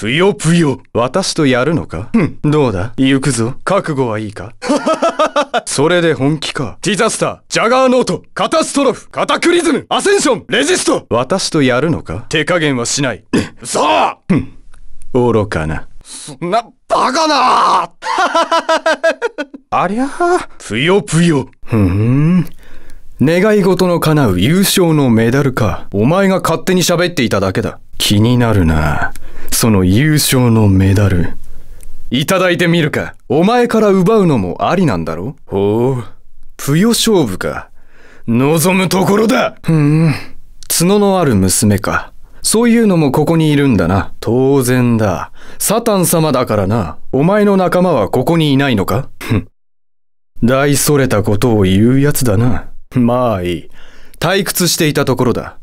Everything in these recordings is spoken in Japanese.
ぷよぷよ私とやるのかふん、どうだ行くぞ。覚悟はいいか それで本気か。ディザスター、ジャガーノート、カタストロフ、カタクリズム、アセンション、レジスト私とやるのか手加減はしない。さあふん、愚かな。そんな、バカな ありゃあ、ぷよぷよ。ふん。願い事の叶う優勝のメダルか。お前が勝手に喋っていただけだ。気になるな。その優勝のメダル。いただいてみるか。お前から奪うのもありなんだろほう。ぷよ勝負か。望むところだふん。角のある娘か。そういうのもここにいるんだな。当然だ。サタン様だからな。お前の仲間はここにいないのかふん。大それたことを言うやつだな。まあいい。退屈していたところだ。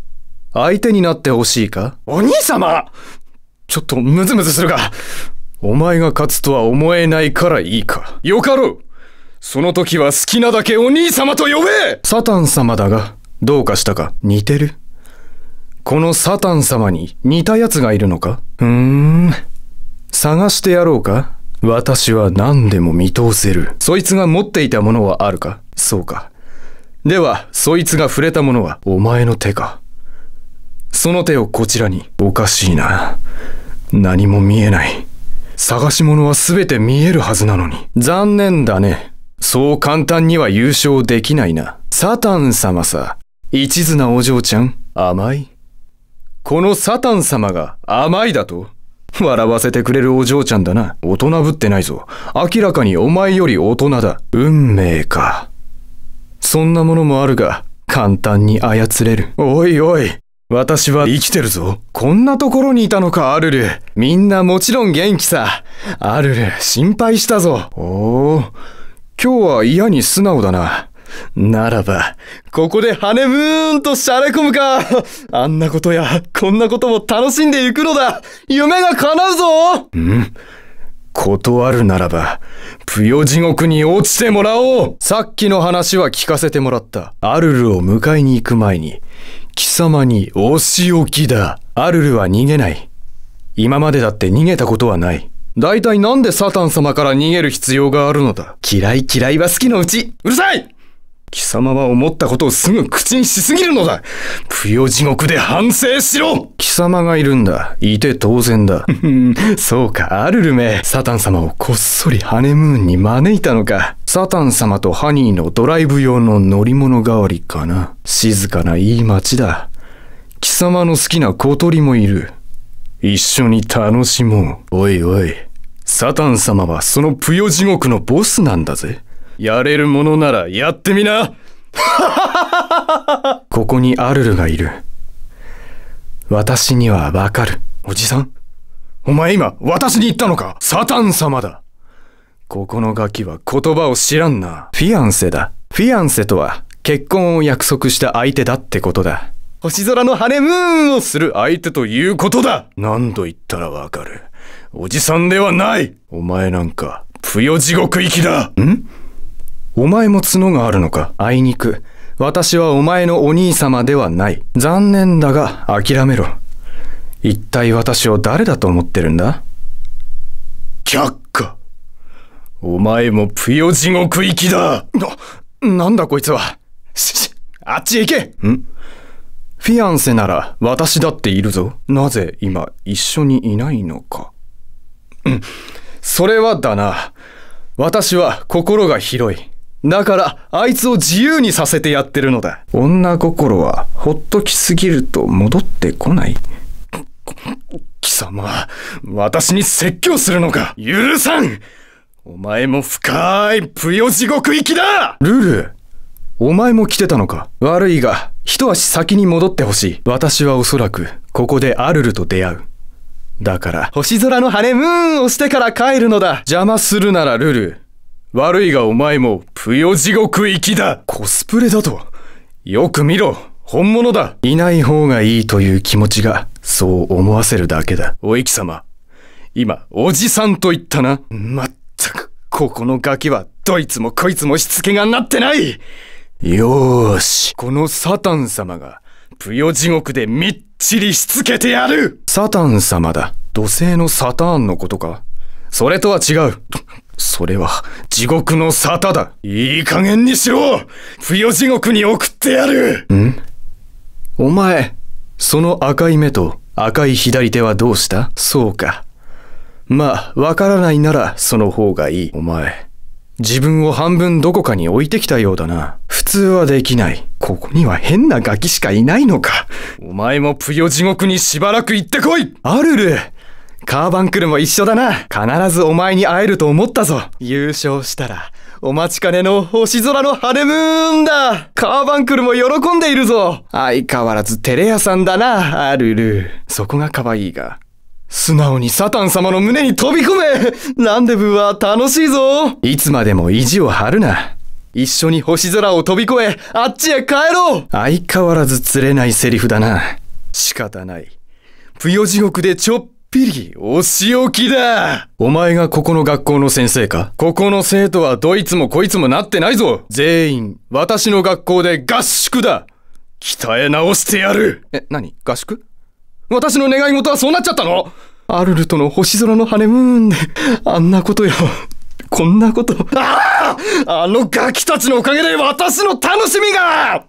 相手になってほしいかお兄様ちょっとムズムズするが、お前が勝つとは思えないからいいか。よかろうその時は好きなだけお兄様と呼べサタン様だが、どうかしたか似てるこのサタン様に似た奴がいるのかうーん。探してやろうか私は何でも見通せる。そいつが持っていたものはあるかそうか。では、そいつが触れたものはお前の手か。その手をこちらに。おかしいな。何も見えない。探し物は全て見えるはずなのに。残念だね。そう簡単には優勝できないな。サタン様さ。一途なお嬢ちゃん、甘いこのサタン様が甘いだと笑わせてくれるお嬢ちゃんだな。大人ぶってないぞ。明らかにお前より大人だ。運命か。そんなものもあるが、簡単に操れる。おいおい、私は生きてるぞ。こんなところにいたのか、アルル。みんなもちろん元気さ。アルル、心配したぞ。おお、今日は嫌に素直だな。ならば、ここでハネムーンとしゃれ込むか。あんなことや、こんなことも楽しんでいくのだ。夢が叶うぞうん断るならば、ぷよ地獄に落ちてもらおうさっきの話は聞かせてもらった。アルルを迎えに行く前に、貴様にお仕置きだ。アルルは逃げない。今までだって逃げたことはない。大体なんでサタン様から逃げる必要があるのだ嫌い嫌いは好きのうちうるさい貴様は思ったことをすぐ口にしすぎるのだ不要地獄で反省しろ貴様がいるんだ。いて当然だ。そうか、アルルめ。サタン様をこっそりハネムーンに招いたのか。サタン様とハニーのドライブ用の乗り物代わりかな。静かないい街だ。貴様の好きな小鳥もいる。一緒に楽しもう。おいおい。サタン様はそのプヨ地獄のボスなんだぜ。やれるものならやってみな ここにアルルがいる。私にはわかる。おじさんお前今、私に言ったのかサタン様だここのガキは言葉を知らんな。フィアンセだ。フィアンセとは、結婚を約束した相手だってことだ。星空のハネムーンをする相手ということだ何度言ったらわかる。おじさんではないお前なんか、不よ地獄行きだんお前も角があるのかあいにく。私はお前のお兄様ではない。残念だが、諦めろ。一体私を誰だと思ってるんだ却下お前もぷよ地獄行きだな、なんだこいつは。あっちへ行けんフィアンセなら私だっているぞ。なぜ今一緒にいないのか。うん。それはだな。私は心が広い。だからあいつを自由にさせてやってるのだ。女心はほっときすぎると戻ってこない。貴様、私に説教するのか許さんお前も深いぷよ地獄行きだルルお前も来てたのか悪いが一足先に戻ってほしい私はおそらくここでアルルと出会うだから星空のハネムーンをしてから帰るのだ邪魔するならルル悪いがお前もぷよ地獄行きだコスプレだとよく見ろ本物だいない方がいいという気持ちがそう思わせるだけだおいき様今おじさんと言ったなまっここのガキはどいつもこいつもしつけがなってないよーし、このサタン様が、プヨ地獄でみっちりしつけてやるサタン様だ。土星のサターンのことかそれとは違う。それは、地獄の沙汰だ。いい加減にしろプヨ地獄に送ってやるんお前、その赤い目と赤い左手はどうしたそうか。まあ、わからないならその方がいい。お前、自分を半分どこかに置いてきたようだな。普通はできない。ここには変なガキしかいないのか。お前もぷよ地獄にしばらく行ってこいアルルカーバンクルも一緒だな必ずお前に会えると思ったぞ優勝したら、お待ちかねの星空のハネムーンだカーバンクルも喜んでいるぞ相変わらずテレ屋さんだな、アルル。そこが可愛いが、素直にサタン様の胸に飛び込めランデブーは楽しいぞいつまでも意地を張るな。一緒に星空を飛び越え、あっちへ帰ろう相変わらず釣れないセリフだな。仕方ない。ぷよ地獄でちょっぴりお仕置きだお前がここの学校の先生かここの生徒はどいつもこいつもなってないぞ全員、私の学校で合宿だ鍛え直してやるえ、何合宿私の願い事はそうなっちゃったのアルルとの星空のハネムーンで、あんなことよ。こんなこと。あああのガキたちのおかげで私の楽しみが